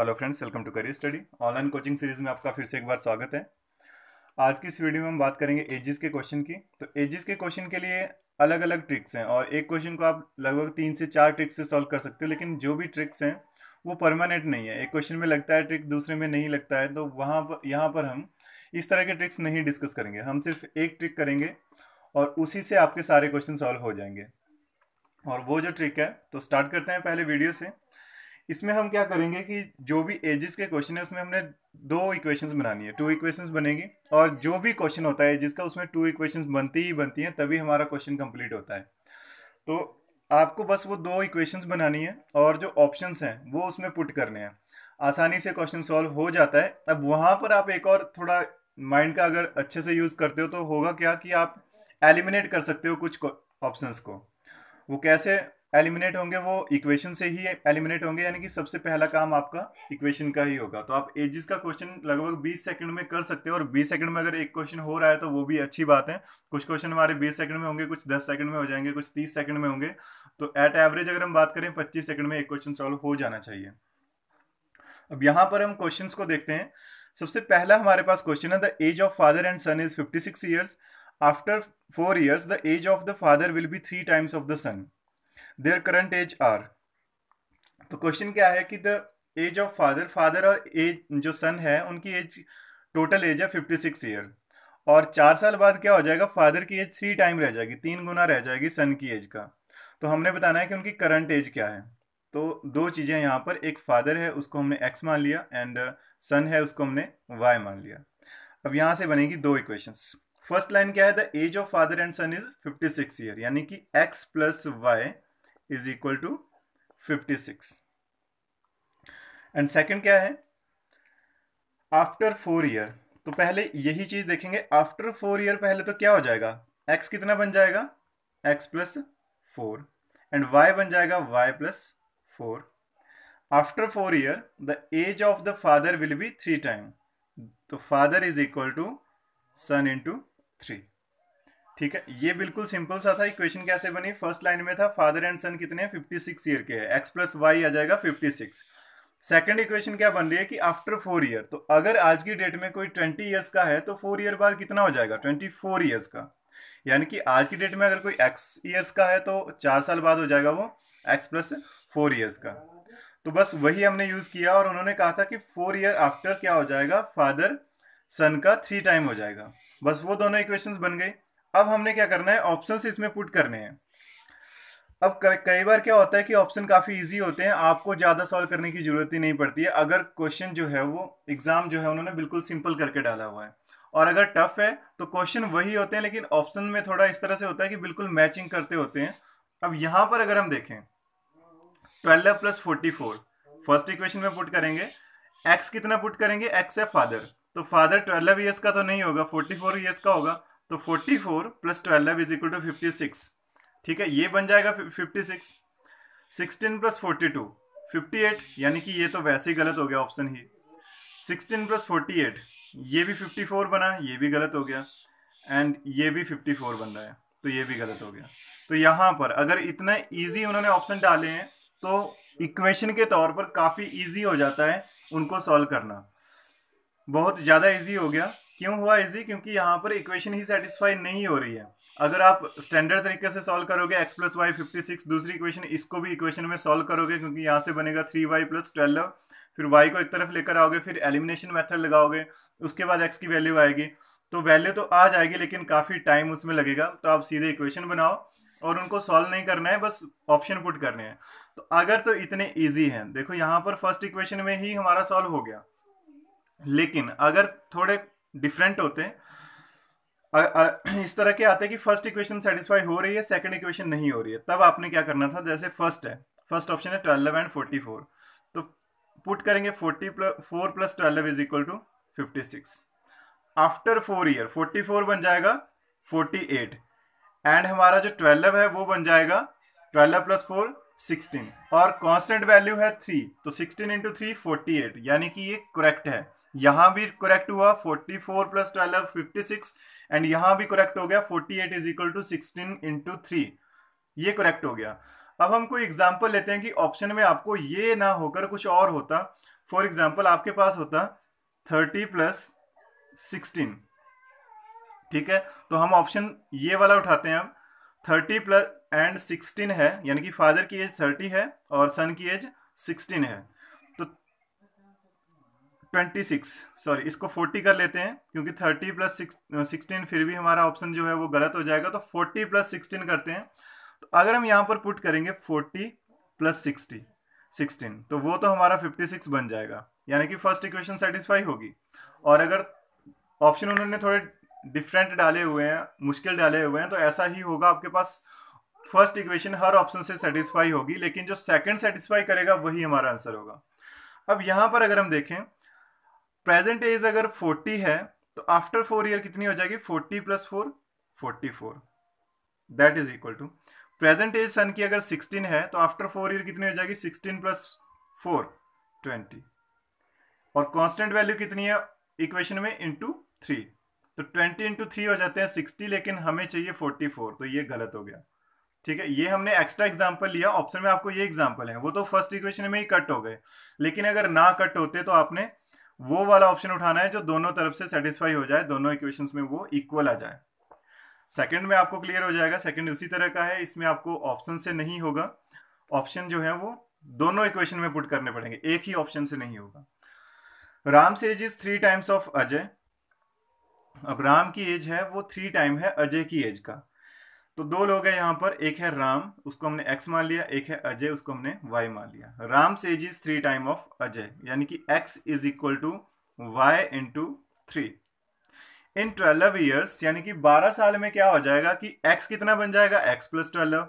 hello friends welcome to career study online coaching series में आपका फिर से एक बार स्वागत है आज की इस वीडियो में हम बात करेंगे एजिस के क्वेश्चन की तो एजिस के क्वेश्चन के लिए अलग अलग ट्रिक्स हैं और एक क्वेश्चन को आप लगभग तीन से चार ट्रिक्स से सॉल्व कर सकते हो लेकिन जो भी ट्रिक्स हैं वो परमानेंट नहीं है एक क्वेश्चन में लगता है ट्रिक दूसरे में नहीं लगता है तो वहाँ पर यहाँ पर हम इस तरह के ट्रिक्स नहीं डिस्कस करेंगे हम सिर्फ एक ट्रिक करेंगे और उसी से आपके सारे क्वेश्चन सॉल्व हो जाएंगे और वो जो ट्रिक है तो स्टार्ट करते हैं पहले वीडियो से इसमें हम क्या करेंगे कि जो भी एजिस के क्वेश्चन है उसमें हमने दो इक्वेशंस बनानी है टू इक्वेशंस बनेगी और जो भी क्वेश्चन होता है जिसका उसमें टू इक्वेशंस बनती ही बनती हैं तभी हमारा क्वेश्चन कंप्लीट होता है तो आपको बस वो दो इक्वेशंस बनानी है और जो ऑप्शंस हैं वो उसमें पुट करने हैं आसानी से क्वेश्चन सॉल्व हो जाता है अब वहाँ पर आप एक और थोड़ा माइंड का अगर अच्छे से यूज़ करते हो तो होगा क्या कि आप एलिमिनेट कर सकते हो कुछ ऑप्शंस को वो कैसे एलिमिनेट होंगे वो इक्वेशन से ही एलिमिनेट होंगे यानी कि सबसे पहला काम आपका इक्वेशन का ही होगा तो आप एजिस का क्वेश्चन लगभग 20 सेकंड में कर सकते हो और 20 सेकंड में अगर एक क्वेश्चन हो रहा है तो वो भी अच्छी बात है कुछ क्वेश्चन हमारे 20 सेकंड में होंगे कुछ 10 सेकंड में हो जाएंगे कुछ 30 सेकंड में होंगे तो एट एवरेज अगर हम बात करें पच्चीस सेकंड में एक क्वेश्चन सॉल्व हो जाना चाहिए अब यहाँ पर हम क्वेश्चन को देखते हैं सबसे पहला हमारे पास क्वेश्चन है the age of father and son is fifty six years after four years the age of the father will be three times of the son their current age are तो question क्या है कि the age of father father और age जो son है उनकी age total age है fifty six year और चार साल बाद क्या हो जाएगा फादर की एज थ्री टाइम रह जाएगी तीन गुना रह जाएगी सन की एज का तो हमने बताना है कि उनकी करंट एज क्या है तो दो चीज़ें यहाँ पर एक फादर है उसको हमने एक्स मान लिया एंड सन है उसको हमने वाई मान लिया अब यहाँ से बनेगी दो इक्वेशंस फर्स्ट लाइन क्या है the age of father and son is fifty six year यानी कि X plus Y is equal to fifty six and second क्या है आफ्टर फोर ईयर तो पहले यही चीज देखेंगे आफ्टर फोर ईयर पहले तो क्या हो जाएगा एक्स कितना बन जाएगा X plus four and Y बन जाएगा Y plus four after four year the age of the father will be three time तो father is equal to son into three ठीक है ये बिल्कुल सिंपल सा था इक्वेशन कैसे बनी फर्स्ट लाइन में था फादर एंड सन कितने फिफ्टी सिक्स ईयर के एक्स प्लस वाई आ जाएगा फिफ्टी सिक्स सेकेंड इक्वेशन क्या बन रही है कि आफ्टर फोर ईयर तो अगर आज की डेट में कोई ट्वेंटी ईयर्स का है तो फोर ईयर बाद कितना हो जाएगा ट्वेंटी फोर ईयर्स का यानी कि आज की डेट में अगर कोई एक्स ईयर्स का है तो चार साल बाद हो जाएगा वो एक्स प्लस फोर ईयर्स का तो बस वही हमने यूज़ किया और उन्होंने कहा था कि फोर ईयर आफ्टर क्या हो जाएगा फादर सन का थ्री टाइम हो जाएगा बस वो दोनों इक्वेशन बन गई अब हमने क्या करना है ऑप्शन इसमें पुट करने हैं अब कई बार क्या होता है कि ऑप्शन काफ़ी इजी होते हैं आपको ज़्यादा सॉल्व करने की ज़रूरत ही नहीं पड़ती है अगर क्वेश्चन जो है वो एग्ज़ाम जो है उन्होंने बिल्कुल सिंपल करके डाला हुआ है और अगर टफ है तो क्वेश्चन वही होते हैं लेकिन ऑप्शन में थोड़ा इस तरह से होता है कि बिल्कुल मैचिंग करते होते हैं अब यहाँ पर अगर हम देखें twelve plus forty four first equation में पुट करेंगे एक्स कितना पुट करेंगे एक्स है फादर तो फादर ट्वेल्व ईयर्स का तो नहीं होगा फोर्टी फोर ईयर्स का होगा तो 44 four plus twelve is equal to fifty six ठीक है ये बन जाएगा 56 सिक्सटीन प्लस फोर्टी टू यानी कि ये तो वैसे ही गलत हो गया ऑप्शन ही 16 प्लस फोर्टी ये भी 54 बना ये भी गलत हो गया एंड ये भी 54 बन रहा है तो ये भी गलत हो गया तो यहाँ पर अगर इतना ईजी उन्होंने ऑप्शन डाले हैं तो इक्वेशन के तौर पर काफ़ी ईजी हो जाता है उनको सॉल्व करना बहुत ज़्यादा ईजी हो गया क्यों हुआ इजी क्योंकि यहाँ पर इक्वेशन ही सेटिस्फाई नहीं हो रही है अगर आप स्टैंडर्ड तरीके से सॉल्व करोगे X plus Y fifty six दूसरी इक्वेशन इसको भी इक्वेशन में सॉल्व करोगे क्योंकि यहाँ से बनेगा थ्री वाई प्लस ट्वेल्व फिर वाई को एक तरफ लेकर आओगे फिर एलिमिनेशन मेथड लगाओगे उसके बाद एक्स की वैल्यू आएगी तो वैल्यू तो आ जाएगी लेकिन काफ़ी टाइम उसमें लगेगा तो आप सीधे इक्वेशन बनाओ और उनको सॉल्व नहीं करना है बस ऑप्शन पुट करने हैं तो अगर तो इतने ईजी हैं देखो यहाँ पर फर्स्ट इक्वेशन में ही हमारा सॉल्व हो गया लेकिन अगर थोड़े डिफरेंट होते हैं इस तरह के आते हैं कि फर्स्ट इक्वेशन सेटिस्फाई हो रही है सेकंड इक्वेशन नहीं हो रही है तब आपने क्या करना था जैसे फर्स्ट है फर्स्ट ऑप्शन है ट्वेल्व एंड फोर्टी फोर तो पुट करेंगे forty four plus twelve is equal to fifty six after four year forty four बन जाएगा फोर्टी एट एंड हमारा जो ट्वेल्व है वो बन जाएगा ट्वेल्व प्लस फोर सिक्सटीन और कॉन्स्टेंट वैल्यू है थ्री तो sixteen into three forty eight यानी कि ये करेक्ट है यहां भी करेक्ट हुआ 44 four plus twelve fifty six and यहां भी करेक्ट हो गया 48 eight is equal to sixteen into three ये करेक्ट हो गया अब हम कोई एग्जाम्पल लेते हैं कि ऑप्शन में आपको ये ना होकर कुछ और होता फॉर एग्जाम्पल आपके पास होता थर्टी प्लस सिक्सटीन ठीक है तो हम ऑप्शन ये वाला उठाते हैं अब थर्टी प्लस एंड सिक्सटीन है यानी कि फादर की एज थर्टी है और सन की एज सिक्सटीन है ट्वेंटी सिक्स सॉरी इसको फोर्टी कर लेते हैं क्योंकि थर्टी प्लस सिक्सटीन फिर भी हमारा ऑप्शन जो है वो गलत हो जाएगा तो फोर्टी प्लस सिक्सटीन करते हैं तो अगर हम यहाँ पर पुट करेंगे फोर्टी प्लस सिक्सटी सिक्सटीन तो वो तो हमारा फिफ्टी सिक्स बन जाएगा यानी कि फर्स्ट इक्वेशन सेटिस्फाई होगी और अगर ऑप्शन उन्होंने थोड़े डिफरेंट डाले हुए हैं मुश्किल डाले हुए हैं तो ऐसा ही होगा आपके पास फर्स्ट इक्वेशन हर ऑप्शन से सेटिस्फाई होगी लेकिन जो सेकंड सेटिस्फाई करेगा वही हमारा आंसर होगा अब यहाँ पर अगर हम देखें प्रेजेंट एज अगर फोर्टी है तो आफ्टर फोर ईयर कितनी हो जाएगी forty plus four forty four that is equal to present age son की अगर सिक्सटीन है तो आफ्टर फोर ईयर कितनी हो जाएगी सिक्सटीन प्लस फोर ट्वेंटी और कांस्टेंट वैल्यू कितनी है इक्वेशन में इंटू थ्री तो ट्वेंटी इंटू थ्री हो जाते हैं सिक्सटी लेकिन हमें चाहिए फोर्टी फोर तो ये गलत हो गया ठीक है ये हमने एक्स्ट्रा एग्जाम्पल लिया ऑप्शन में आपको ये एग्जाम्पल है वो तो फर्स्ट इक्वेशन में ही कट हो गए लेकिन अगर ना कट होते तो आपने वो वाला ऑप्शन उठाना है जो दोनों तरफ से सेटिस्फाई हो जाए दोनों इक्वेशन में वो इक्वल आ जाए सेकंड में आपको क्लियर हो जाएगा सेकेंड उसी तरह का है इसमें आपको ऑप्शन से नहीं होगा ऑप्शन जो है वो दोनों इक्वेशन में पुट करने पड़ेंगे एक ही ऑप्शन से नहीं होगा राम से age is three times of Ajay अब राम की एज है वो थ्री टाइम है अजय की एज का तो दो लोग हैं यहाँ पर एक है राम उसको हमने एक्स मान लिया एक है अजय उसको हमने वाई मान लिया राम से is three time of Ajay यानी कि X is equal to Y into three in twelve years यानी कि बारह साल में क्या हो जाएगा कि एक्स कितना बन जाएगा एक्स प्लस ट्वेल्व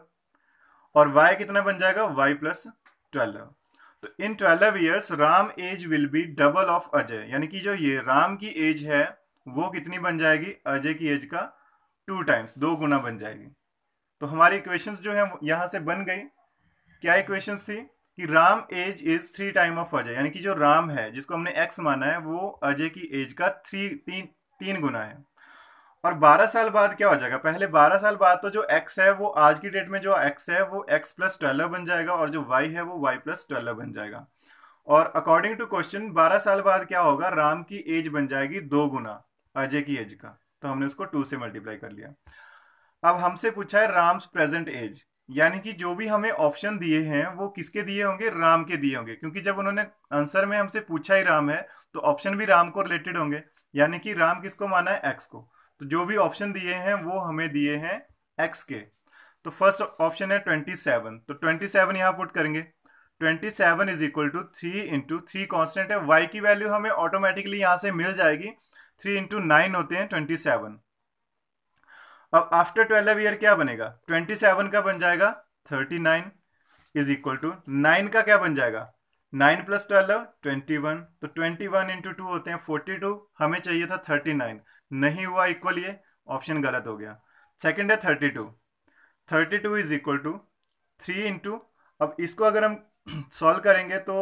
और वाई कितना बन जाएगा वाई प्लस ट्वेल्व तो in twelve years Ram age will be double of Ajay यानी कि जो ये राम की एज है वो कितनी बन जाएगी अजय की एज का टू टाइम्स दो गुना बन जाएगी तो हमारी इक्वेशंस जो है यहां से बन गई क्या इक्वेशंस थी कि Ram age is three time of Ajay यानी कि जो राम है जिसको हमने एक्स माना है वो अजय की एज का थ्री तीन तीन गुना है और 12 साल बाद क्या हो जाएगा पहले 12 साल बाद तो जो x है वो आज की डेट में जो x है वो x प्लस ट्वेल्व बन जाएगा और जो y है वो y प्लस ट्वेल्व बन जाएगा और अकॉर्डिंग टू क्वेश्चन 12 साल बाद क्या होगा राम की एज बन जाएगी दो गुना अजय की एज का तो हमने उसको टू से मल्टीप्लाई कर लिया अब हमसे पूछा है राम्स प्रेजेंट एज यानी कि जो भी हमें ऑप्शन दिए हैं वो किसके दिए होंगे राम के दिए होंगे क्योंकि जब उन्होंने आंसर में हमसे पूछा ही राम है तो ऑप्शन भी राम को रिलेटेड होंगे यानी कि राम किसको माना है एक्स को तो जो भी ऑप्शन दिए हैं वो हमें दिए हैं एक्स के तो फर्स्ट ऑप्शन है ट्वेंटी सेवन तो ट्वेंटी सेवन यहाँ पुट करेंगे twenty seven is equal to three into three constant है वाई की वैल्यू हमें ऑटोमेटिकली यहाँ से मिल जाएगी थ्री इंटू नाइन होते हैं ट्वेंटी सेवन अब आफ्टर ट्वेल्व ईयर क्या बनेगा ट्वेंटी सेवन का बन जाएगा thirty nine is equal to nine का क्या बन जाएगा nine plus twelve twenty one तो ट्वेंटी वन इंटू टू होते हैं फोर्टी टू हमें चाहिए था थर्टी नाइन नहीं हुआ इक्वल ये ऑप्शन गलत हो गया सेकेंड है thirty two thirty two is equal to three into अब इसको अगर हम सॉल्व करेंगे तो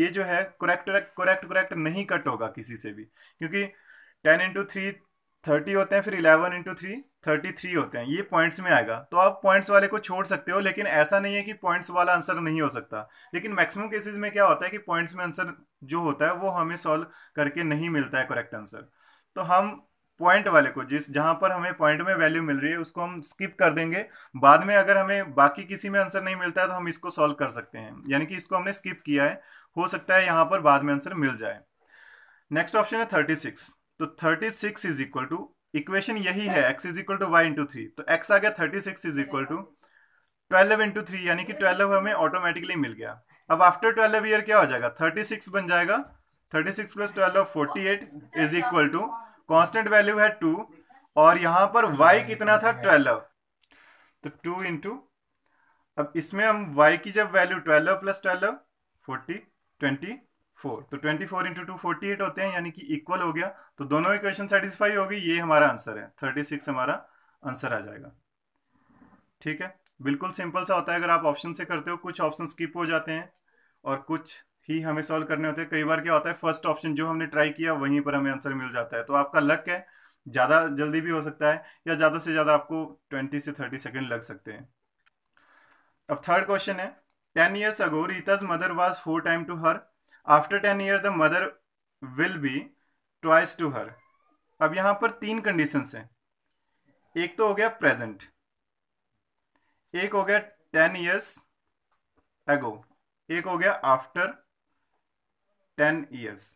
ये जो है करेक्ट करेक्ट करेक्ट नहीं कट होगा किसी से भी क्योंकि टेन इंटू थ्री थर्टी होते हैं फिर eleven into three thirty three होते हैं ये पॉइंट्स में आएगा तो आप पॉइंट्स वाले को छोड़ सकते हो लेकिन ऐसा नहीं है कि पॉइंट्स वाला आंसर नहीं हो सकता लेकिन मैक्सिमम केसेस में क्या होता है कि पॉइंट्स में आंसर जो होता है वो हमें सॉल्व करके नहीं मिलता है करेक्ट आंसर तो हम पॉइंट वाले को जिस जहाँ पर हमें पॉइंट में वैल्यू मिल रही है उसको हम स्किप कर देंगे बाद में अगर हमें बाकी किसी में आंसर नहीं मिलता है तो हम इसको सॉल्व कर सकते हैं यानी कि इसको हमने स्किप किया है हो सकता है यहाँ पर बाद में आंसर मिल जाए नेक्स्ट ऑप्शन है थर्टी सिक्स तो thirty six is equal to equation यही है X is equal to Y into three तो एक्स आ गया thirty six is equal to twelve into three यानी कि ट्वेल्व हमें ऑटोमेटिकली मिल गया अब आफ्टर ट्वेल्व ईयर क्या हो जाएगा थर्टी सिक्स बन जाएगा thirty six plus twelve forty eight is equal to constant value है टू और यहां पर y कितना था ट्वेल्व तो टू इंटू अब इसमें हम y की जब value twelve plus twelve forty twenty four तो twenty four into two forty eight होते हैं यानी कि इक्वल हो गया तो दोनों इक्वेशन सेटिस्फाई होगी ये हमारा आंसर है थर्टी सिक्स हमारा आंसर आ जाएगा ठीक है बिल्कुल सिंपल सा होता है अगर आप ऑप्शन से करते हो कुछ ऑप्शन स्किप हो जाते हैं और कुछ ही हमें सॉल्व करने होते हैं कई बार क्या होता है फर्स्ट ऑप्शन जो हमने ट्राई किया वहीं पर हमें आंसर मिल जाता है तो आपका लक है ज़्यादा जल्दी भी हो सकता है या ज़्यादा से ज़्यादा आपको ट्वेंटी से थर्टी सेकेंड लग सकते हैं अब थर्ड क्वेश्चन है ten years ago Rita's mother was four time to her after ten year the mother will be twice to her अब यहां पर तीन कंडीशन हैं एक तो हो गया प्रेजेंट एक हो गया टेन ईयर्स एगो एक हो गया आफ्टर टेन ईयर्स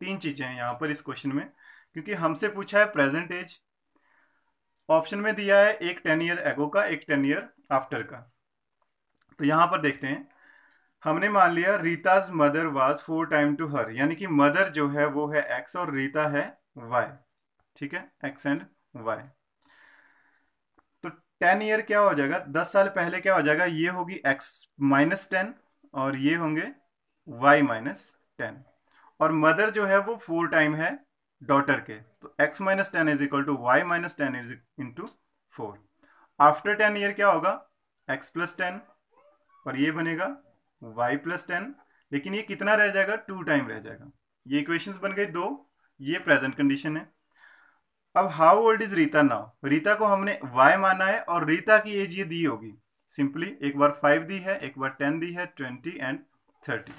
तीन चीज़ें हैं यहां पर इस क्वेश्चन में क्योंकि हमसे पूछा है प्रेजेंट एज ऑप्शन में दिया है एक टेन ईयर एगो का एक टेन ईयर आफ्टर का तो यहां पर देखते हैं हमने मान लिया Rita's mother was four time to her यानी कि मदर जो है वो है एक्स और रीता है वाई ठीक है एक्स एंड वाई तो टेन ईयर क्या हो जाएगा दस साल पहले क्या हो जाएगा ये होगी एक्स माइनस टेन और ये होंगे वाई माइनस टेन और मदर जो है वो फोर टाइम है डॉटर के तो X minus ten is equal to Y minus ten is into four after ten year क्या होगा एक्स प्लस टेन और ये बनेगा वाई प्लस टेन लेकिन ये कितना रह जाएगा टू टाइम रह जाएगा ये इक्वेशंस बन गई दो ये प्रेजेंट कंडीशन है अब how old is Rita now Rita को हमने वाई माना है और रीता की एज ये दी होगी सिंपली एक बार फाइव दी है एक बार टेन दी है ट्वेंटी एंड थर्टी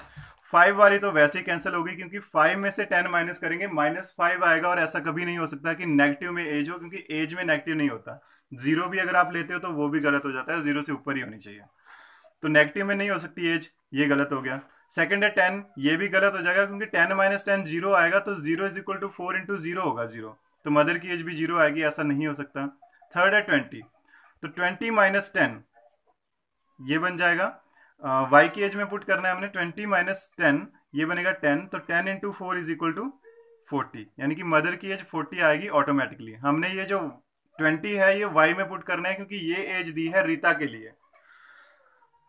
फाइव वाली तो वैसे ही कैंसिल होगी क्योंकि फाइव में से टेन माइनस करेंगे माइनस फाइव आएगा और ऐसा कभी नहीं हो सकता कि नेगेटिव में एज हो क्योंकि एज में नेगेटिव नहीं होता जीरो भी अगर आप लेते हो तो वो भी गलत हो जाता है जीरो से ऊपर ही होनी चाहिए तो नेगेटिव में नहीं हो सकती एज ये गलत हो गया सेकेंड है टेन ये भी गलत हो जाएगा क्योंकि टेन माइनस टेन जीरो आएगा तो zero is equal to four into zero होगा जीरो तो मदर की एज भी जीरो आएगी ऐसा नहीं हो सकता थर्ड है ट्वेंटी तो ट्वेंटी माइनस टेन ये बन जाएगा वाई की एज में पुट करना है हमने ट्वेंटी माइनस टेन ये बनेगा टेन तो ten into four is equal to forty यानी कि मदर की एज फोर्टी आएगी ऑटोमेटिकली हमने ये जो ट्वेंटी है ये वाई में पुट करना है क्योंकि ये एज दी है रीता के लिए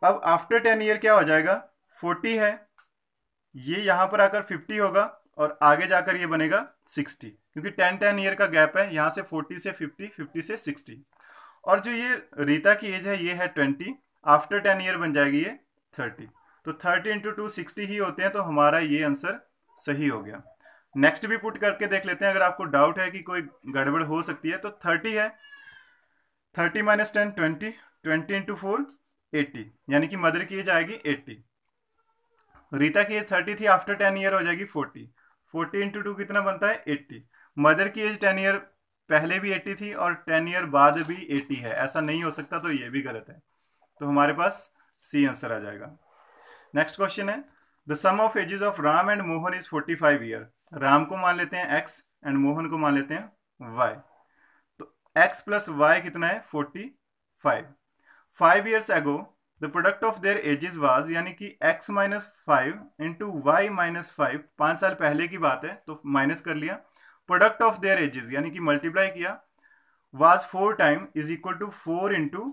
अब आफ्टर टेन ईयर क्या हो जाएगा फोर्टी है ये यहां पर आकर फिफ्टी होगा और आगे जाकर ये बनेगा सिक्सटी क्योंकि टेन टेन ईयर का गैप है यहां से फोर्टी से फिफ्टी फिफ्टी से सिक्सटी और जो ये रीता की एज है ये है ट्वेंटी आफ्टर टेन ईयर बन जाएगी ये थर्टी तो थर्टी इंटू टू सिक्सटी ही होते हैं तो हमारा ये आंसर सही हो गया नेक्स्ट भी पुट करके देख लेते हैं अगर आपको डाउट है कि कोई गड़बड़ हो सकती है तो थर्टी है thirty minus ten twenty twenty into four eighty यानी कि मदर की एज आएगी एट्टी रीता की एज थर्टी थी आफ्टर टेन ईयर हो जाएगी फोर्टी फोर्टी इंटू टू कितना बनता है एट्टी मदर की एज टेन ईयर पहले भी एट्टी थी और टेन ईयर बाद भी एट्टी है ऐसा नहीं हो सकता तो ये भी गलत है तो हमारे पास सी आंसर आ जाएगा नेक्स्ट क्वेश्चन है the sum of ages of Ram and Mohan is forty five year Ram को मान लेते हैं एक्स एंड मोहन को मान लेते हैं वाई तो एक्स प्लस वाई कितना है forty five five years ago the product of their ages was यानी कि X minus five into Y minus five पाँच साल पहले की बात है तो माइनस कर लिया प्रोडक्ट ऑफ देयर एजेस यानी कि मल्टीप्लाई किया was four time is equal to four into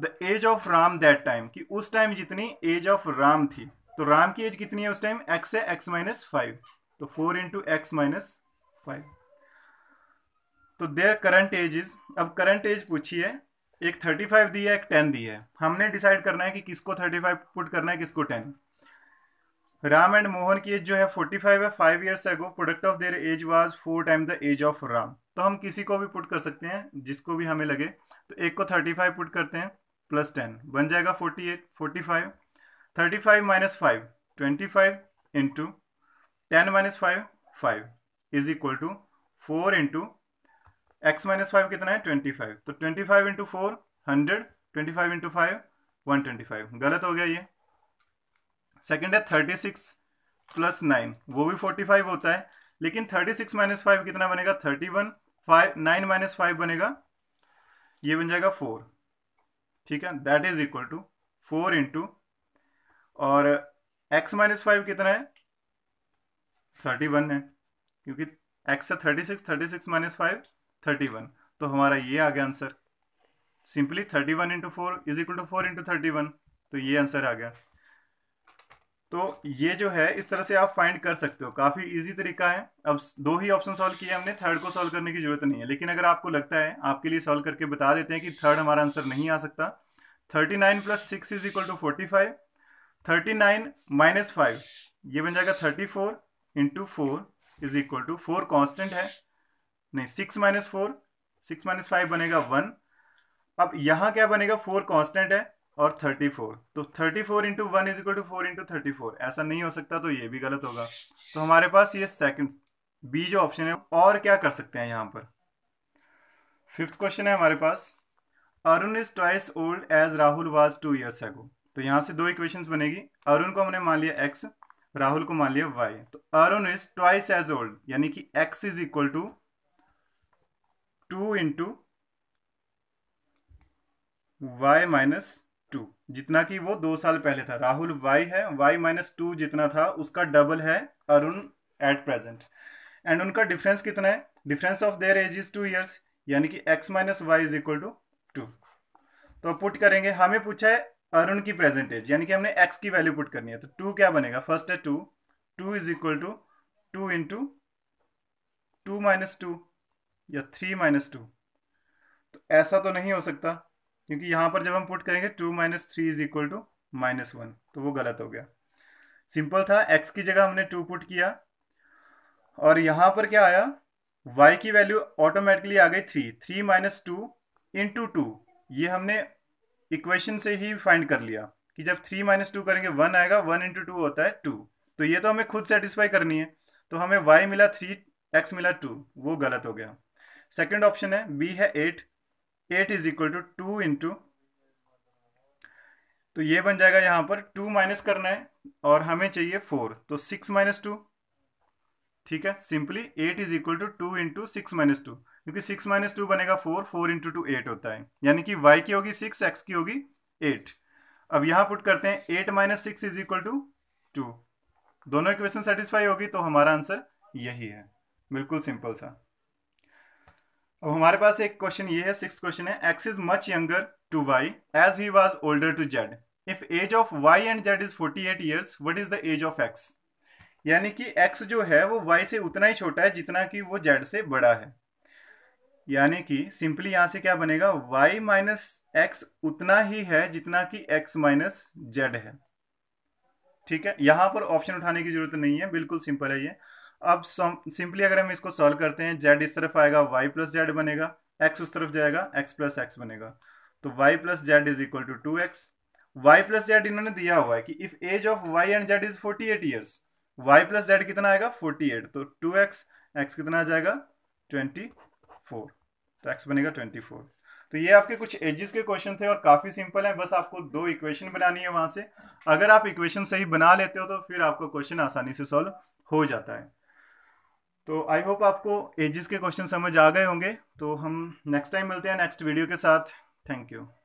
the age of Ram that time कि उस टाइम जितनी एज ऑफ राम थी तो राम की एज कितनी है उस टाइम एक्स है एक्स माइनस फाइव तो four into X minus five तो देयर करंट एज इज अब करंट एज पूछिए एक 35 दी है एक 10 दी है हमने डिसाइड करना है कि किसको 35 पुट करना है किसको 10 राम एंड मोहन की एज जो है 45 है five years ago product of their age was four time the age of Ram तो हम किसी को भी पुट कर सकते हैं जिसको भी हमें लगे तो एक को 35 पुट करते हैं प्लस टेन बन जाएगा 48 45 35 minus five twenty five into ten minus five five is equal to four into X minus five कितना है ट्वेंटी फाइव तो twenty five into four hundred twenty five into five one twenty five गलत हो गया ये second है thirty six plus nine वो भी फोर्टी फाइव होता है लेकिन थर्टी सिक्स माइनस फाइव कितना बनेगा thirty one five nine minus five बनेगा ये बन जाएगा फोर ठीक है that is equal to four into और एक्स माइनस फाइव कितना है थर्टी वन है क्योंकि एक्स है thirty six thirty six minus five thirty one तो हमारा ये आ गया answer simply thirty one into four is equal to four into thirty one तो ये आंसर आ गया तो ये जो है इस तरह से आप फाइंड कर सकते हो काफ़ी इजी तरीका है अब दो ही ऑप्शन सॉल्व किए हमने थर्ड को सॉल्व करने की जरूरत नहीं है लेकिन अगर आपको लगता है आपके लिए सॉल्व करके बता देते हैं कि थर्ड हमारा आंसर नहीं आ सकता thirty nine plus six is equal to forty five thirty nine minus five ये बन जाएगा thirty four into four is equal to four constant है नहीं six minus four six minus five बनेगा वन अब यहाँ क्या बनेगा फोर कांस्टेंट है और थर्टी फोर तो thirty four into one is equal to four into thirty four ऐसा नहीं हो सकता तो ये भी गलत होगा तो हमारे पास ये सेकंड बी जो ऑप्शन है और क्या कर सकते हैं यहाँ पर फिफ्थ क्वेश्चन है हमारे पास Arun is twice old age Rahul was two years ago तो यहाँ से दो इक्वेशन बनेगी अरुण को हमने मान लिया एक्स राहुल को मान लिया वाई तो Arun is twice age old यानी कि X is equal to two into Y minus two जितना कि वो दो साल पहले था राहुल वाई है वाई माइनस टू जितना था उसका डबल है अरुण एट प्रेजेंट एंड उनका डिफरेंस कितना है difference of their age is two years यानी कि X minus Y is equal to two तो पुट करेंगे हमें पूछा है अरुण की प्रेजेंट एज यानी कि हमने एक्स की वैल्यू पुट करनी है तो टू क्या बनेगा फर्स्ट है two two is equal to two into two minus two या थ्री माइनस टू तो ऐसा तो नहीं हो सकता क्योंकि यहां पर जब हम पुट करेंगे two minus three is equal to minus one तो वो गलत हो गया सिंपल था एक्स की जगह हमने टू पुट किया और यहां पर क्या आया वाई की वैल्यू ऑटोमेटिकली आ गई three three minus two into two ये हमने इक्वेशन से ही फाइंड कर लिया कि जब थ्री माइनस टू करेंगे वन आएगा वन इंटू टू होता है टू तो ये तो हमें खुद सेटिस्फाई करनी है तो हमें वाई मिला थ्री एक्स मिला टू वो गलत हो गया सेकेंड ऑप्शन है बी है eight eight is equal to two into तो ये बन जाएगा यहां पर टू माइनस करना है और हमें चाहिए फोर तो सिक्स माइनस टू ठीक है simply eight is equal to two into six minus two क्योंकि सिक्स माइनस टू बनेगा four four into two eight होता है यानी कि वाई की होगी सिक्स एक्स की होगी एट अब यहां पुट करते हैं eight minus six is equal to two दोनों इक्वेशन सेटिस्फाई होगी तो हमारा आंसर यही है बिल्कुल सिंपल सा अब हमारे पास एक क्वेश्चन ये है सिक्स क्वेश्चन है X is much younger to Y as he was older to Z if age of Y and Z is forty eight years what is the age of X यानी कि x जो है वो Y से उतना ही छोटा है जितना कि वो जेड से बड़ा है यानी कि सिंपली यहाँ से क्या बनेगा वाई माइनस एक्स उतना ही है जितना कि एक्स माइनस जेड है ठीक है यहां पर ऑप्शन उठाने की जरूरत नहीं है बिल्कुल सिंपल है ये अब सिंपली अगर हम इसको सॉल्व करते हैं जेड इस तरफ आएगा वाई प्लस जेड बनेगा एक्स उस तरफ जाएगा एक्स प्लस एक्स बनेगा तो Y plus Z is equal to two X Y plus Z इन्होंने दिया हुआ है कि if age of Y and Z is forty eight years Y plus Z कितना आएगा फोर्टी एट तो टू एक्स एक्स कितना आ जाएगा ट्वेंटी फोर तो एक्स बनेगा ट्वेंटी फोर तो ये आपके कुछ एजिस के क्वेश्चन थे और काफ़ी सिंपल है बस आपको दो इक्वेशन बनानी है वहां से अगर आप इक्वेशन सही बना लेते हो तो फिर आपका क्वेश्चन आसानी से सॉल्व हो जाता है तो आई होप आपको एजिस के क्वेश्चन समझ आ गए होंगे तो हम नेक्स्ट टाइम मिलते हैं नेक्स्ट वीडियो के साथ थैंक यू